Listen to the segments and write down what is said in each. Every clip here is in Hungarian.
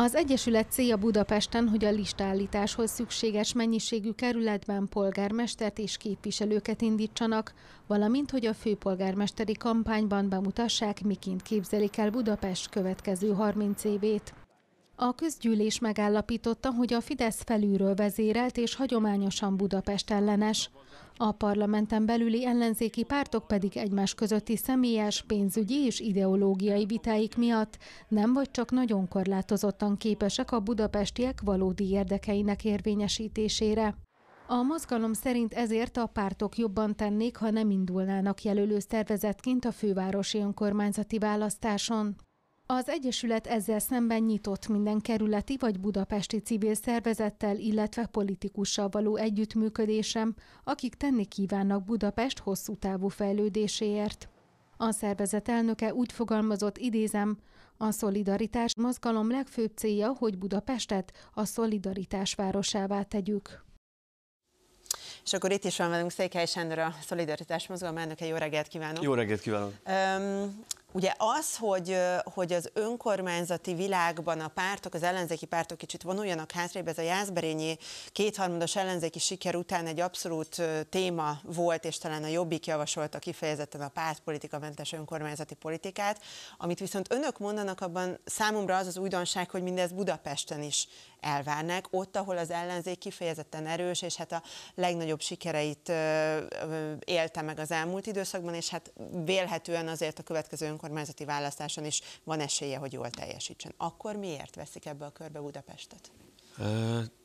Az Egyesület célja Budapesten, hogy a listállításhoz szükséges mennyiségű kerületben polgármestert és képviselőket indítsanak, valamint hogy a főpolgármesteri kampányban bemutassák, miként képzelik el Budapest következő 30 évét. A közgyűlés megállapította, hogy a Fidesz felülről vezérelt és hagyományosan Budapest ellenes. A parlamenten belüli ellenzéki pártok pedig egymás közötti személyes, pénzügyi és ideológiai vitáik miatt nem vagy csak nagyon korlátozottan képesek a budapestiek valódi érdekeinek érvényesítésére. A mozgalom szerint ezért a pártok jobban tennék, ha nem indulnának jelölő szervezetként a fővárosi önkormányzati választáson. Az Egyesület ezzel szemben nyitott minden kerületi vagy budapesti civil szervezettel, illetve politikussal való együttműködésem, akik tenni kívánnak Budapest hosszú távú fejlődéséért. A szervezet elnöke úgy fogalmazott, idézem, a szolidaritás mozgalom legfőbb célja, hogy Budapestet a szolidaritás városává tegyük. És akkor itt is van velünk Székely Sándor, a Szolidaritás Mozgalom elnöke. Jó reggelt kívánok! Jó reggelt kívánok! Um, Ugye az, hogy, hogy az önkormányzati világban a pártok, az ellenzéki pártok kicsit vonuljanak hátrébb, ez a Jászberényi kétharmados ellenzéki siker után egy abszolút téma volt, és talán a Jobbik javasolta kifejezetten a pártpolitika mentes önkormányzati politikát, amit viszont önök mondanak, abban számomra az az újdonság, hogy mindez Budapesten is elvárnák, ott, ahol az ellenzék kifejezetten erős, és hát a legnagyobb sikereit élte meg az elmúlt időszakban, és hát vélhetően azért a következő önkormányzati választáson is van esélye, hogy jól teljesítsen. Akkor miért veszik ebbe a körbe Budapestet?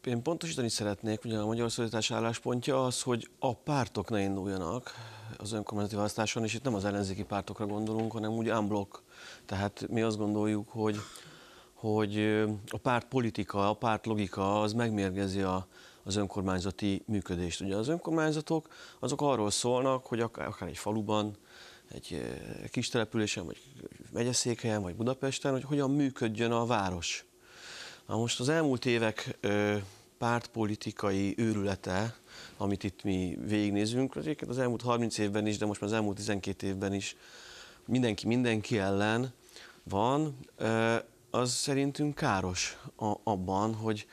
Én pontosítani szeretnék, ugye a Magyar Szolidaritás álláspontja az, hogy a pártok ne induljanak az önkormányzati választáson, és itt nem az ellenzéki pártokra gondolunk, hanem úgy unblock. Tehát mi azt gondoljuk, hogy, hogy a párt politika, a párt logika az megmérgezi a, az önkormányzati működést. Ugye az önkormányzatok azok arról szólnak, hogy akár, akár egy faluban, egy kis településen, vagy megyeszékhelyen, vagy Budapesten, hogy hogyan működjön a város. Na most az elmúlt évek pártpolitikai őrülete, amit itt mi végignézünk, az elmúlt 30 évben is, de most már az elmúlt 12 évben is mindenki mindenki ellen van, az szerintünk káros abban, hogy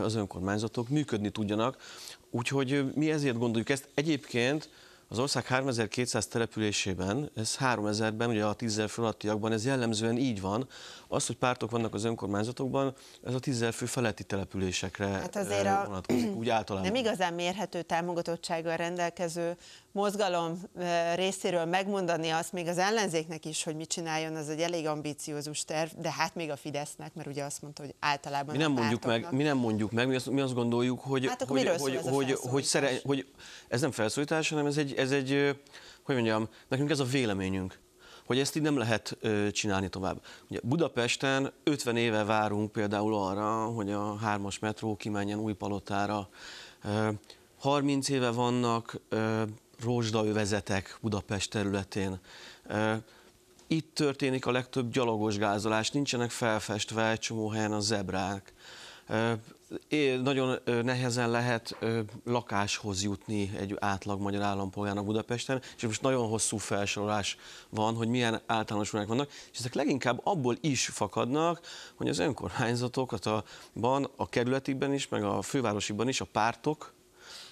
az önkormányzatok működni tudjanak. Úgyhogy mi ezért gondoljuk ezt. Egyébként az ország 3200 településében, ez 3000-ben, ugye a 10 fő alattiakban, ez jellemzően így van. Az, hogy pártok vannak az önkormányzatokban, ez a 10 fő feletti településekre hát eh, azért a, vonatkozik, úgy általában. Nem igazán mérhető támogatottsággal rendelkező mozgalom eh, részéről megmondani azt még az ellenzéknek is, hogy mit csináljon, az egy elég ambíciózus terv, de hát még a Fidesznek, mert ugye azt mondta, hogy általában mi nem mondjuk meg, Mi nem mondjuk meg, mi azt, mi azt gondoljuk, hogy, hát hogy, hogy, hogy, hogy, szere, hogy ez nem felszólítás, hanem ez egy, ez egy, hogy mondjam, nekünk ez a véleményünk hogy ezt így nem lehet csinálni tovább. Ugye Budapesten 50 éve várunk például arra, hogy a hármas metró kimenjen új palotára. 30 éve vannak rózsdaövezetek Budapest területén. itt történik a legtöbb gyalogos gázolás, nincsenek felfestve egy csomó helyen a zebrák nagyon nehezen lehet lakáshoz jutni egy átlag magyar állampolgárnak Budapesten, és most nagyon hosszú felsorolás van, hogy milyen általános vannak, és ezek leginkább abból is fakadnak, hogy az önkormányzatokat a, ban, a kerületikben is, meg a fővárosiban is a pártok,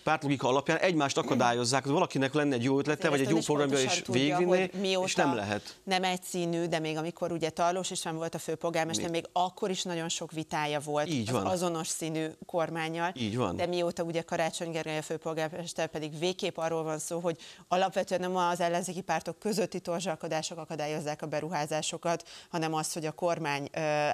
pártlogika alapján egymást akadályozzák, hogy valakinek lenne egy jó ötlete, vagy egy jó programja, és végigvinni, és nem lehet. Nem egyszínű, de még amikor ugye Tarlós is sem volt a főpolgármester, még akkor is nagyon sok vitája volt Így van. az azonos színű kormányjal. Így van. De mióta ugye Karácsony Gergely a főpolgármester pedig végképp arról van szó, hogy alapvetően nem az ellenzéki pártok közötti torzsalkodások akadályozzák a beruházásokat, hanem az, hogy a kormány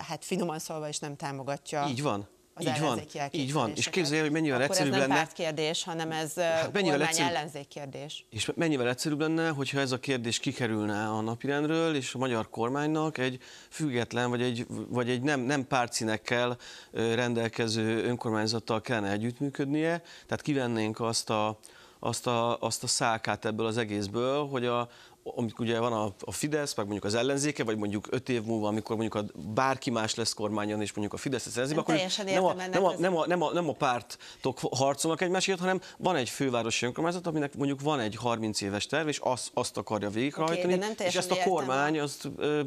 hát finoman szólva is nem támogatja. Így van az így van, így van, és képzelje, hogy mennyivel Akkor egyszerűbb ez nem lenne. kérdés, hanem ez hát mennyivel egyszerű, ellenzék kérdés. És mennyivel egyszerűbb lenne, hogyha ez a kérdés kikerülne a napirendről, és a magyar kormánynak egy független, vagy egy, vagy egy nem, nem párcinekkel rendelkező önkormányzattal kellene együttműködnie, tehát kivennénk azt a, azt a, azt a szálkát ebből az egészből, hogy a, amit ugye van a, a Fidesz, meg mondjuk az ellenzéke, vagy mondjuk öt év múlva, amikor mondjuk a, bárki más lesz kormányon, és mondjuk a Fidesz az ellenzék, akkor nem a, nem, a, nem, a, nem, a, nem a pártok harcolnak egymásért, hanem van egy fővárosi önkormányzat, aminek mondjuk van egy 30 éves terv, és azt, azt akarja végrehajtani, okay, és ezt a kormány azt ö,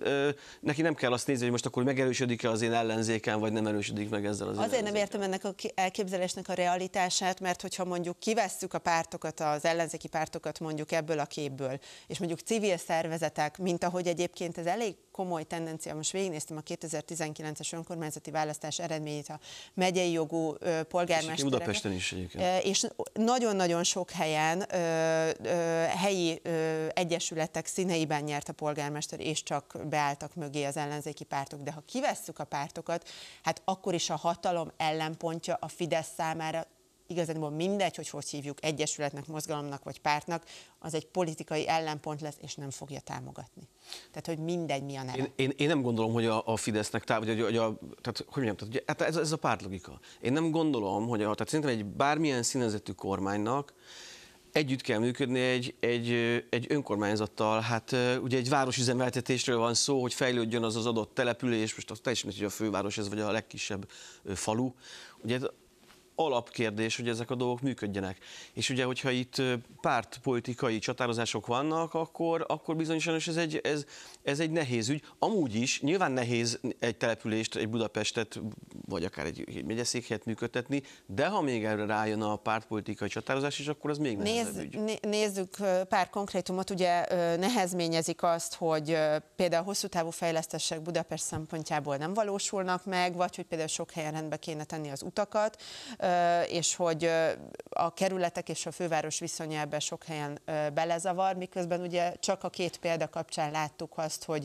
ö, neki nem kell azt nézni, hogy most akkor megerősödik-e az én ellenzéken, vagy nem erősödik meg ezzel az Azért ellenzéken. nem értem ennek a elképzelésnek a realitását, mert hogyha mondjuk kivesszük a pártokat, az ellenzéki pártokat mondjuk ebből a képből, és mondjuk civil szervezetek, mint ahogy egyébként ez elég komoly tendencia. Most végignéztem a 2019-es önkormányzati választás eredményét a megyei jogú polgármester. Budapesten is egyébként. És nagyon-nagyon sok helyen helyi egyesületek színeiben nyert a polgármester, és csak beálltak mögé az ellenzéki pártok. De ha kivesszük a pártokat, hát akkor is a hatalom ellenpontja a Fidesz számára igazából mindegy, hogy hogy hívjuk egyesületnek, mozgalomnak vagy pártnak, az egy politikai ellenpont lesz, és nem fogja támogatni. Tehát, hogy mindegy, mi a neve. Én, én, én nem gondolom, hogy a, a Fidesznek, tá, vagy, a a, tehát, hogy mondjam, tehát, ugye, hát ez, ez a pártlogika. Én nem gondolom, hogy a, tehát szerintem egy bármilyen színezetű kormánynak együtt kell működni egy, egy, egy önkormányzattal. Hát ugye egy városüzemeltetésről van szó, hogy fejlődjön az az adott település, most teljesen hogy a főváros ez, vagy a legkisebb falu. Ugye alapkérdés, hogy ezek a dolgok működjenek. És ugye, hogyha itt pártpolitikai csatározások vannak, akkor, akkor bizonyosan ez egy, ez, ez egy nehéz ügy. Amúgy is nyilván nehéz egy települést, egy Budapestet, vagy akár egy, egy megyeszékhelyet működtetni, de ha még erre rájön a pártpolitikai csatározás is, akkor az még nehezebb Nézz, ügy. nézzük pár konkrétumot, ugye nehezményezik azt, hogy például hosszú távú fejlesztések Budapest szempontjából nem valósulnak meg, vagy hogy például sok helyen rendbe kéne tenni az utakat és hogy a kerületek és a főváros viszonyában sok helyen belezavar, miközben ugye csak a két példa kapcsán láttuk azt, hogy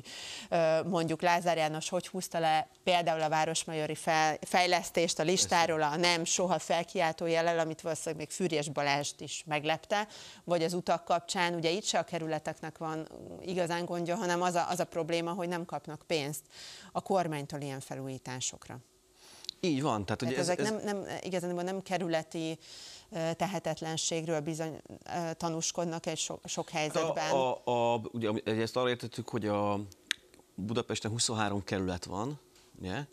mondjuk Lázár János hogy húzta le például a városmajori fejlesztést a listáról, a nem soha felkiáltó jellel, amit valószínűleg még Fűrés Balást is meglepte, vagy az utak kapcsán, ugye itt se a kerületeknek van igazán gondja, hanem az a, az a probléma, hogy nem kapnak pénzt a kormánytól ilyen felújításokra. Így van. Tehát, tehát ugye ezek ez, ez... nem, nem, igazán nem kerületi tehetetlenségről bizony tanúskodnak egy sok, sok helyzetben. A, a, a, ugye ezt arra értettük, hogy a Budapesten 23 kerület van, ugye?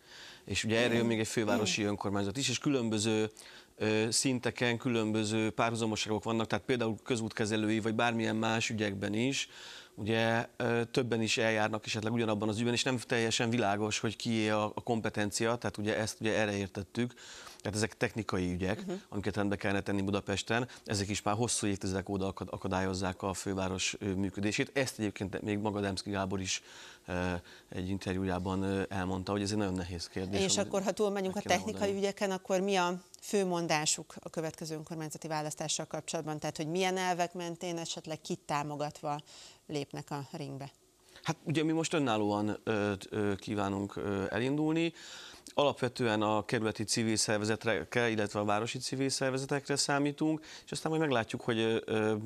és ugye jön még egy fővárosi önkormányzat is, és különböző szinteken különböző párhuzamoságok vannak, tehát például közútkezelői, vagy bármilyen más ügyekben is, ugye többen is eljárnak esetleg ugyanabban az ügyben, és nem teljesen világos, hogy kié a kompetencia, tehát ugye ezt ugye erre értettük, tehát ezek technikai ügyek, uh-huh. amiket rendbe kellene tenni Budapesten, ezek is már hosszú évtizedek óta akadályozzák a főváros működését. Ezt egyébként még maga Demszki Gábor is egy interjújában elmondta, hogy ez egy nagyon nehéz kérdés. És akkor, ha túlmegyünk a technikai oldani. ügyeken, akkor mi a fő mondásuk a következő önkormányzati választással kapcsolatban? Tehát, hogy milyen elvek mentén esetleg kit támogatva lépnek a ringbe. Hát ugye mi most önállóan ö, ö, kívánunk ö, elindulni. Alapvetően a kerületi civil szervezetekre, illetve a városi civil szervezetekre számítunk, és aztán majd meglátjuk, hogy ö,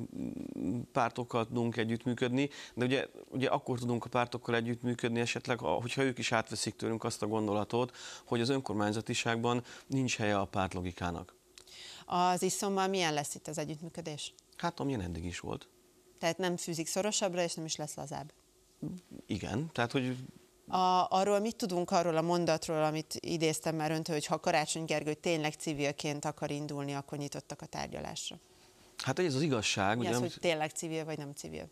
pártokkal tudunk együttműködni, de ugye, ugye akkor tudunk a pártokkal együttműködni esetleg, hogyha ők is átveszik tőlünk azt a gondolatot, hogy az önkormányzatiságban nincs helye a pártlogikának. Az iszommal milyen lesz itt az együttműködés? Hát amilyen eddig is volt. Tehát nem fűzik szorosabbra, és nem is lesz lazább. Igen, tehát hogy... A, arról mit tudunk arról a mondatról, amit idéztem már öntől, hogy ha Karácsony Gergő tényleg civilként akar indulni, akkor nyitottak a tárgyalásra? Hát ez az igazság. Mi ugye az, nem... hogy tényleg civil vagy nem civil?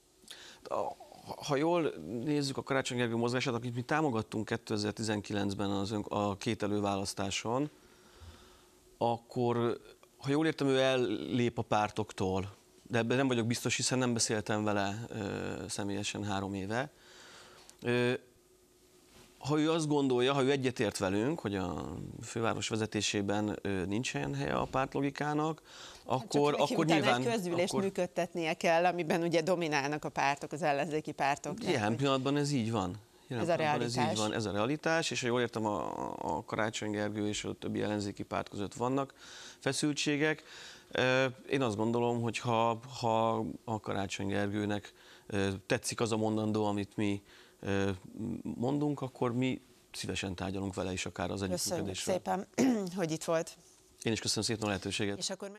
Ha jól nézzük a Karácsony Gergő mozgását, akit mi támogattunk 2019-ben az ön, a két előválasztáson, akkor, ha jól értem, ő ellép a pártoktól de ebben nem vagyok biztos, hiszen nem beszéltem vele ö, személyesen három éve. Ö, ha ő azt gondolja, ha ő egyetért velünk, hogy a főváros vezetésében ö, nincs helyen helye a pártlogikának, akkor, hát csak akkor nyilván... Egy közülést akkor... működtetnie kell, amiben ugye dominálnak a pártok, az ellenzéki pártok. Ilyen pillanatban ez így van. Jelen ez a realitás. Ez így van, ez a realitás, és ha jól értem, a, a Karácsony Gergő és a többi ellenzéki párt között vannak feszültségek. Én azt gondolom, hogy ha, ha a Karácsony Gergőnek tetszik az a mondandó, amit mi mondunk, akkor mi szívesen tárgyalunk vele is akár az együttműködésről. szépen, hogy itt volt. Én is köszönöm szépen a lehetőséget. És akkor...